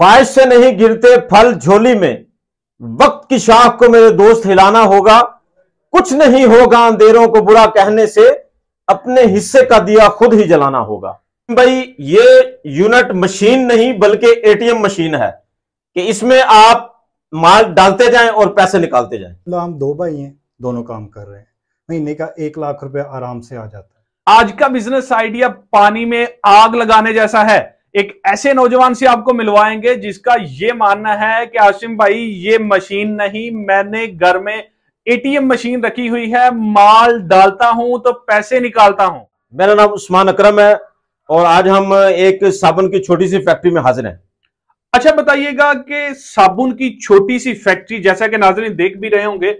ख्वाहिश से नहीं गिरते फल झोली में वक्त की शाख को मेरे दोस्त हिलाना होगा कुछ नहीं होगा अंधेरों को बुरा कहने से अपने हिस्से का दिया खुद ही जलाना होगा भाई ये यूनिट मशीन नहीं बल्कि एटीएम मशीन है कि इसमें आप माल डालते जाएं और पैसे निकालते जाएं हम दो भाई हैं दोनों काम कर रहे हैं महीने का एक लाख रुपए आराम से आ जाता है आज का बिजनेस आइडिया पानी में आग लगाने जैसा है एक ऐसे नौजवान से आपको मिलवाएंगे जिसका ये मानना है कि आशिम भाई ये मशीन नहीं मैंने घर में एटीएम मशीन रखी हुई है माल डालता हूं तो पैसे निकालता हूं मेरा नाम उस्मान अकरम है और आज हम एक साबुन की छोटी सी फैक्ट्री में हाजिर हैं अच्छा बताइएगा कि साबुन की छोटी सी फैक्ट्री जैसा कि नाजरीन देख भी रहे होंगे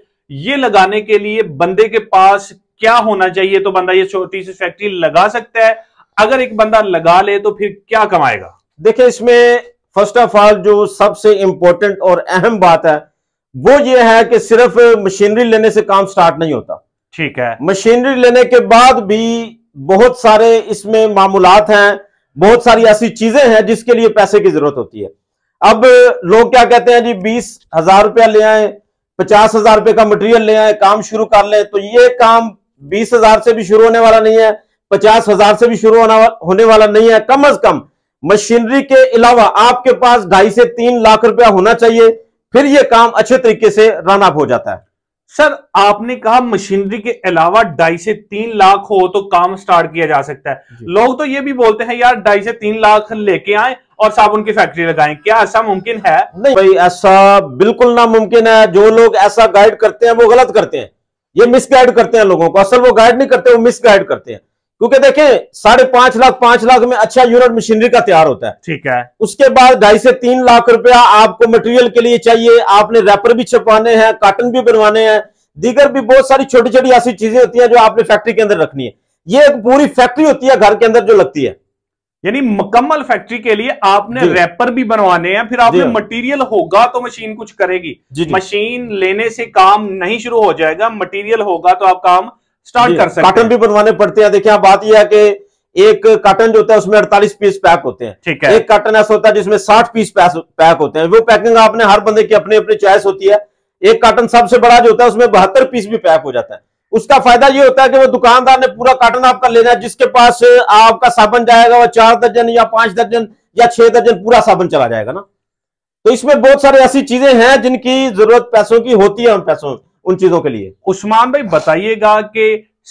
ये लगाने के लिए बंदे के पास क्या होना चाहिए तो बंदा ये छोटी सी फैक्ट्री लगा सकता है अगर एक बंदा लगा ले तो फिर क्या कमाएगा देखिए इसमें फर्स्ट ऑफ ऑल जो सबसे इंपॉर्टेंट और अहम बात है वो ये है कि सिर्फ मशीनरी लेने से काम स्टार्ट नहीं होता ठीक है मशीनरी लेने के बाद भी बहुत सारे इसमें मामूलात हैं बहुत सारी ऐसी चीजें हैं जिसके लिए पैसे की जरूरत होती है अब लोग क्या कहते हैं जी बीस हजार रुपया ले आए पचास हजार रुपये का मटेरियल ले आए काम शुरू कर ले तो ये काम बीस हजार से भी शुरू होने वाला नहीं है पचास हजार से भी शुरू होना होने वाला नहीं है कम अज कम मशीनरी के अलावा आपके पास ढाई से तीन लाख रुपया होना चाहिए फिर यह काम अच्छे तरीके से रन अप हो जाता है सर आपने कहा मशीनरी के अलावा ढाई से तीन लाख हो तो काम स्टार्ट किया जा सकता है लोग तो ये भी बोलते हैं यार ढाई से तीन लाख लेके आए और साबुन की फैक्ट्री लगाएं क्या ऐसा मुमकिन है नहीं भाई ऐसा बिल्कुल नामुमकिन है जो लोग ऐसा गाइड करते हैं वो गलत करते हैं ये मिस करते हैं लोगों को असल वो गाइड नहीं करते वो मिस करते हैं क्योंकि देखें साढ़े पांच लाख पांच लाख में अच्छा यूनिट मशीनरी का तैयार होता है ठीक है उसके बाद ढाई से तीन लाख रुपया आपको मटेरियल के लिए चाहिए आपने रैपर भी छपवाने हैं कार्टन भी बनवाने हैं दीगर भी बहुत सारी छोटी छोटी ऐसी चीजें होती हैं जो आपने फैक्ट्री के अंदर रखनी है ये एक पूरी फैक्ट्री होती है घर के अंदर जो लगती है यानी मुकम्मल फैक्ट्री के लिए आपने रैपर भी बनवाने हैं फिर आपने मटेरियल होगा तो मशीन कुछ करेगी मशीन लेने से काम नहीं शुरू हो जाएगा मटेरियल होगा तो आप काम स्टार्ट कर सकते कार्टन भी बनवाने पड़ते हैं देखिए बात यह है कि एक कार्टन जो होता है उसमें 48 पीस पैक होते हैं ठीक है एक कार्टन ऐसा होता है जिसमें 60 पीस पैक होते हैं वो पैकिंग आपने हर बंदे की अपनी अपनी चॉइस होती है एक कार्टन सबसे बड़ा जो होता है उसमें बहत्तर पीस भी पैक हो जाता है उसका फायदा ये होता है कि वो दुकानदार ने पूरा कार्टन आपका लेना है जिसके पास आपका साबन जाएगा वो चार दर्जन या पांच दर्जन या छह दर्जन पूरा साबन चला जाएगा ना तो इसमें बहुत सारी ऐसी चीजें हैं जिनकी जरूरत पैसों की होती है उन पैसों उन चीजों के लिए उस्मान भाई बताइएगा कि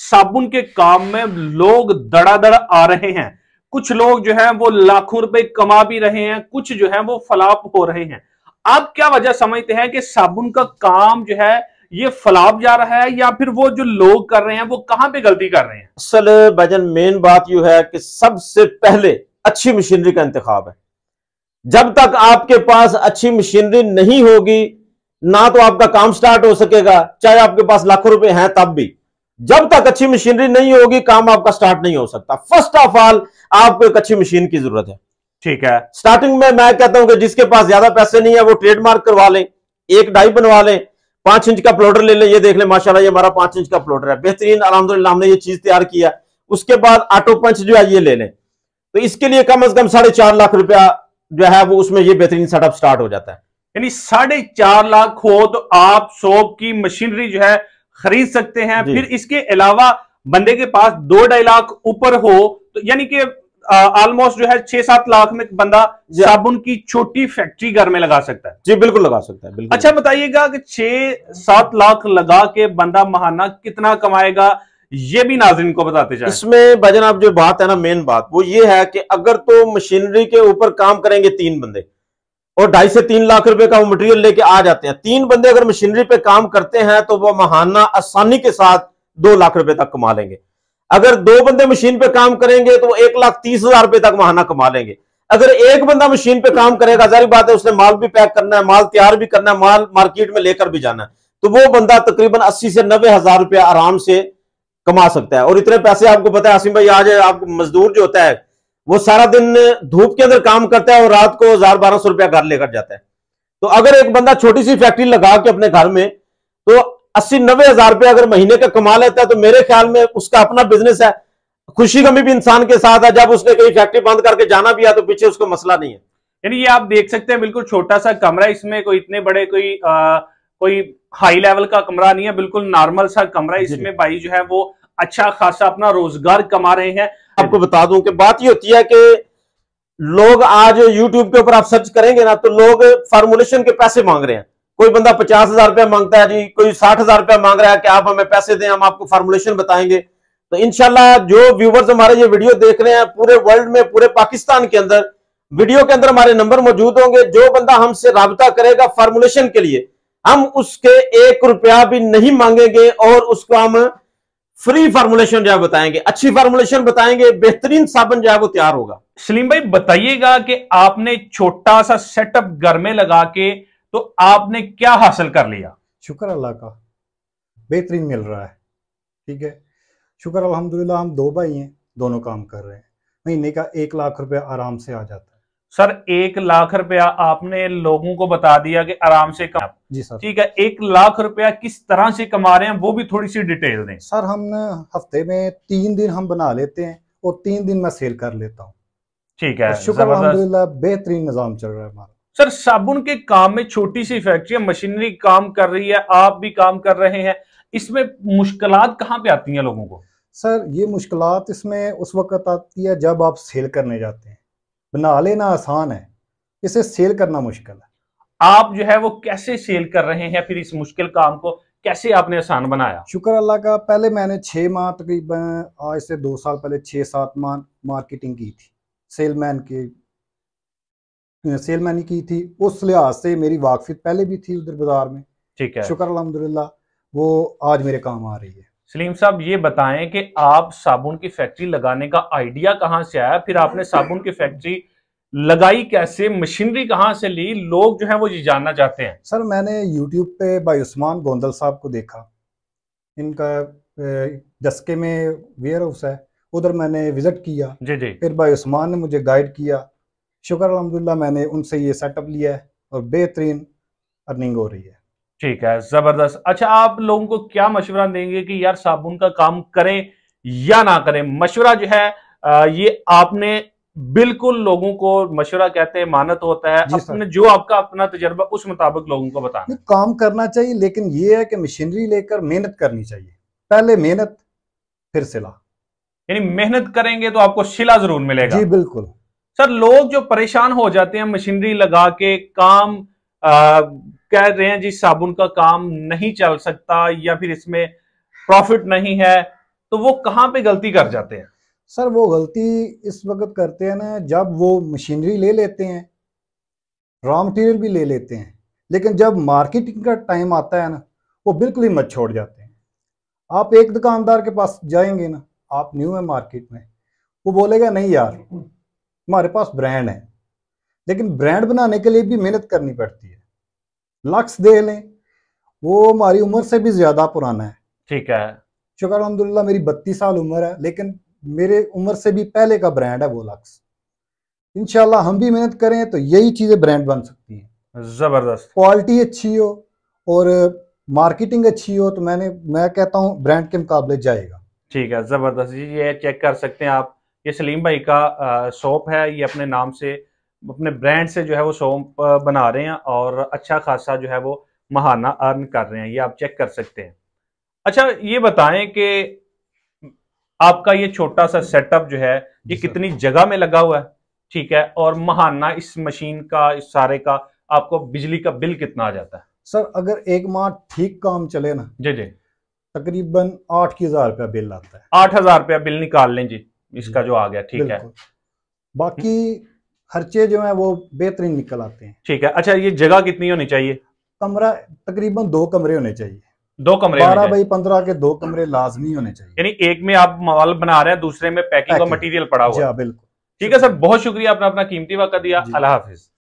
साबुन के काम में लोग दड़ादड़ आ रहे हैं कुछ लोग जो है वो लाखों रुपए कमा भी रहे हैं कुछ जो है वो फलाप हो रहे हैं आप क्या वजह समझते हैं कि साबुन का काम जो है ये फलाप जा रहा है या फिर वो जो लोग कर रहे हैं वो कहां पे गलती कर रहे हैं असल भजन मेन बात यू है कि सबसे पहले अच्छी मशीनरी का इंतखब है जब तक आपके पास अच्छी मशीनरी नहीं होगी ना तो आपका काम स्टार्ट हो सकेगा चाहे आपके पास लाखों रुपए हैं तब भी जब तक अच्छी मशीनरी नहीं होगी काम आपका स्टार्ट नहीं हो सकता फर्स्ट ऑफ ऑल आपको एक अच्छी मशीन की जरूरत है ठीक है स्टार्टिंग में मैं कहता हूं कि जिसके पास ज्यादा पैसे नहीं है वो ट्रेडमार्क करवा लें एक डाई बनवा लें पांच इंच का प्लॉटर ले लें ये देख लें माशाल्लाह ये हमारा पांच इंच का प्लॉटर है बेहतरीन अलहमदुल्ला हमने ये चीज तैयार किया उसके बाद ऑटो पंच जो है ये ले लें तो इसके लिए कम अज कम साढ़े चार लाख रुपया जो है वो उसमें ये बेहतरीन सेटअप स्टार्ट हो जाता है यानी साढ़े चार लाख तो आप सोप की मशीनरी जो है खरीद सकते हैं फिर इसके अलावा बंदे के पास दो ढाई लाख ऊपर हो तो यानी कि ऑलमोस्ट जो है छह सात लाख में बंदा साबुन की छोटी फैक्ट्री घर में लगा सकता है जी बिल्कुल लगा सकता है बिल्कुल अच्छा बताइएगा कि छह सात लाख लगा के बंदा महाना कितना कमाएगा ये भी नाजरीन को बताते जाए इसमें भाजन आप जो बात है ना मेन बात वो ये है कि अगर तो मशीनरी के ऊपर काम करेंगे तीन बंदे और ढाई से तीन लाख रुपए का वो मटेरियल लेके आ जाते हैं तीन बंदे अगर मशीनरी पे काम करते हैं तो वह महाना आसानी के साथ दो लाख रुपए तक कमा लेंगे अगर दो बंदे मशीन पे काम करेंगे तो एक लाख तीस हजार रुपए तक महाना कमा लेंगे अगर एक बंदा मशीन पे काम करेगा जारी बात है उसने माल भी पैक करना है माल तैयार भी करना है माल मार्केट में लेकर भी जाना है तो वो बंदा तकरीबन अस्सी से नब्बे हजार रुपया आराम से कमा सकता है और इतने पैसे आपको पता है आसिम भाई आज आप मजदूर जो होता है वो सारा दिन धूप के अंदर काम करता है और रात को हजार बारह सौ रुपया घर लेकर जाता है तो अगर एक बंदा छोटी सी फैक्ट्री लगा के अपने घर में तो अस्सी नब्बे हजार रुपया अगर महीने का कमा लेता है तो मेरे ख्याल में उसका अपना बिजनेस है खुशी कमी भी इंसान के साथ है जब उसने कहीं फैक्ट्री बंद करके जाना भी है तो पीछे उसको मसला नहीं है यानी ये आप देख सकते हैं बिल्कुल छोटा सा कमरा इसमें कोई इतने बड़े कोई आ, कोई हाई लेवल का कमरा नहीं है बिल्कुल नॉर्मल सा कमरा इसमें भाई जो है वो अच्छा खासा अपना रोजगार कमा रहे हैं आपको बता दूं कि बात ये होती है कि लोग आज यूट्यूब के ऊपर आप सर्च करेंगे ना तो लोग फार्मुलेशन के पैसे मांग रहे हैं कोई बंदा पचास हजार रुपया मांगता है जी कोई साठ हजार रुपया मांग रहा है कि आप हमें पैसे दें हम आपको फार्मुलेशन बताएंगे तो इनशाला जो व्यूवर्स हमारे ये वीडियो देख रहे हैं पूरे वर्ल्ड में पूरे पाकिस्तान के अंदर वीडियो के अंदर हमारे नंबर मौजूद होंगे जो बंदा हमसे रबता करेगा फार्मुलेशन के लिए हम उसके एक रुपया भी नहीं मांगेंगे और उसको हम फ्री फार्मुलेशन जो है बताएंगे अच्छी फार्मुलेशन बताएंगे बेहतरीन साबुन जो है वो तैयार होगा सलीम भाई बताइएगा कि आपने छोटा सा सेटअप घर में लगा के तो आपने क्या हासिल कर लिया शुक्र अल्लाह का बेहतरीन मिल रहा है ठीक है शुक्र अलहमदुल्ला हम दो भाई हैं दोनों काम कर रहे हैं महीने का एक लाख रुपया आराम से आ जाता है सर एक लाख रुपया आपने लोगों को बता दिया कि आराम से कम जी सर ठीक है एक लाख रुपया किस तरह से कमा रहे हैं वो भी थोड़ी सी डिटेल दें सर हम हफ्ते में तीन दिन हम बना लेते हैं और तीन दिन मैं सेल कर लेता हूँ ठीक है शुक्र बेहतरीन निज़ाम चल रहा है हमारा सर साबुन के काम में छोटी सी फैक्ट्री मशीनरी काम कर रही है आप भी काम कर रहे हैं इसमें मुश्किल कहाँ पे आती हैं लोगों को सर ये मुश्किल इसमें उस वक्त आती है जब आप सेल करने जाते हैं बना लेना आसान है इसे सेल करना मुश्किल है आप जो है वो कैसे सेल कर रहे हैं फिर इस मुश्किल काम को कैसे आपने आसान बनाया शुक्र अल्लाह का पहले मैंने छः माह तकरीबन आज से दो साल पहले छः सात माह मार्केटिंग की थी सेलमैन की सेलमैन की थी उस लिहाज से मेरी वाकफियत पहले भी थी उधर बाजार में ठीक है शुक्र अलहमदिल्ला वो आज मेरे काम आ रही है सलीम साहब ये बताएं कि आप साबुन की फैक्ट्री लगाने का आइडिया कहाँ से आया फिर आपने साबुन की फैक्ट्री लगाई कैसे मशीनरी कहाँ से ली लोग जो है वो ये जानना चाहते हैं सर मैंने यूट्यूब पे भाई उस्मान गोंदल साहब को देखा इनका दस्के में वेयर हाउस है उधर मैंने विजिट किया जी जी फिर भाई उस्मान ने मुझे गाइड किया शुक्र अलहमदिल्ला मैंने उनसे ये सेटअप लिया है और बेहतरीन अर्निंग हो रही है ठीक है जबरदस्त अच्छा आप लोगों को क्या मशवरा देंगे कि यार साबुन का काम करें या ना करें मशवरा जो है ये आपने बिल्कुल लोगों को मशवरा कहते हैं मानत होता है अपने जो आपका अपना तजर्बा उस मुताबिक लोगों को बताना काम करना चाहिए लेकिन ये है कि मशीनरी लेकर मेहनत करनी चाहिए पहले मेहनत फिर सिला यानी मेहनत करेंगे तो आपको सिला जरूर मिलेगा जी बिल्कुल सर लोग जो परेशान हो जाते हैं मशीनरी लगा के काम आ, कह रहे हैं जी साबुन का काम नहीं चल सकता या फिर इसमें प्रॉफिट नहीं है तो वो कहाँ पे गलती कर जाते हैं सर वो गलती इस वक्त करते हैं ना जब वो मशीनरी ले लेते हैं रॉ मटेरियल भी ले लेते हैं लेकिन जब मार्केटिंग का टाइम आता है ना वो बिल्कुल ही मत छोड़ जाते हैं आप एक दुकानदार के पास जाएंगे ना आप न्यू है मार्केट में वो बोलेगा नहीं यार हमारे पास ब्रांड है लेकिन ब्रांड बनाने के लिए भी मेहनत करनी पड़ती है लक्स दे लें वो हमारी उम्र से भी ज्यादा पुराना है ठीक है शुक्र अलहमदुल्ला मेरी बत्तीस साल उम्र है लेकिन मेरे उम्र से भी पहले का ब्रांड है वो लक्स इनशाला हम भी मेहनत करें तो यही चीज़ें ब्रांड बन सकती हैं ज़बरदस्त क्वालिटी अच्छी हो और मार्केटिंग अच्छी हो तो मैंने मैं कहता हूँ ब्रांड के मुकाबले जाएगा ठीक है ज़बरदस्त जी ये चेक कर सकते हैं आप ये सलीम भाई का शॉप है ये अपने नाम से अपने ब्रांड से जो है वो सोप बना रहे हैं और अच्छा खासा जो है वो महाना अर्न कर रहे हैं ये आप चेक कर सकते हैं अच्छा ये बताएं कि आपका ये छोटा सा सेटअप जो है ये कितनी जगह में लगा हुआ है ठीक है और महाना इस मशीन का इस सारे का आपको बिजली का बिल कितना आ जाता है सर अगर एक माह ठीक काम चले ना जी जी तकरीबन आठ की हजार रुपया बिल आता है आठ हजार रुपया बिल निकाल लें जी इसका जो आ गया ठीक है बाकी खर्चे जो है वो बेहतरीन निकल आते हैं ठीक है अच्छा ये जगह कितनी होनी चाहिए कमरा तकरीबन दो कमरे होने चाहिए दो कमरे बारह बाई पंद्रह के दो कमरे लाजमी होने चाहिए यानी एक में आप माल बना रहे हैं दूसरे में पैकिंग और मटेरियल पड़ा हुआ हाँ, बिल्कुल ठीक है सर बहुत शुक्रिया आपने अपना कीमती वक्त दिया अल्लाह हाफिज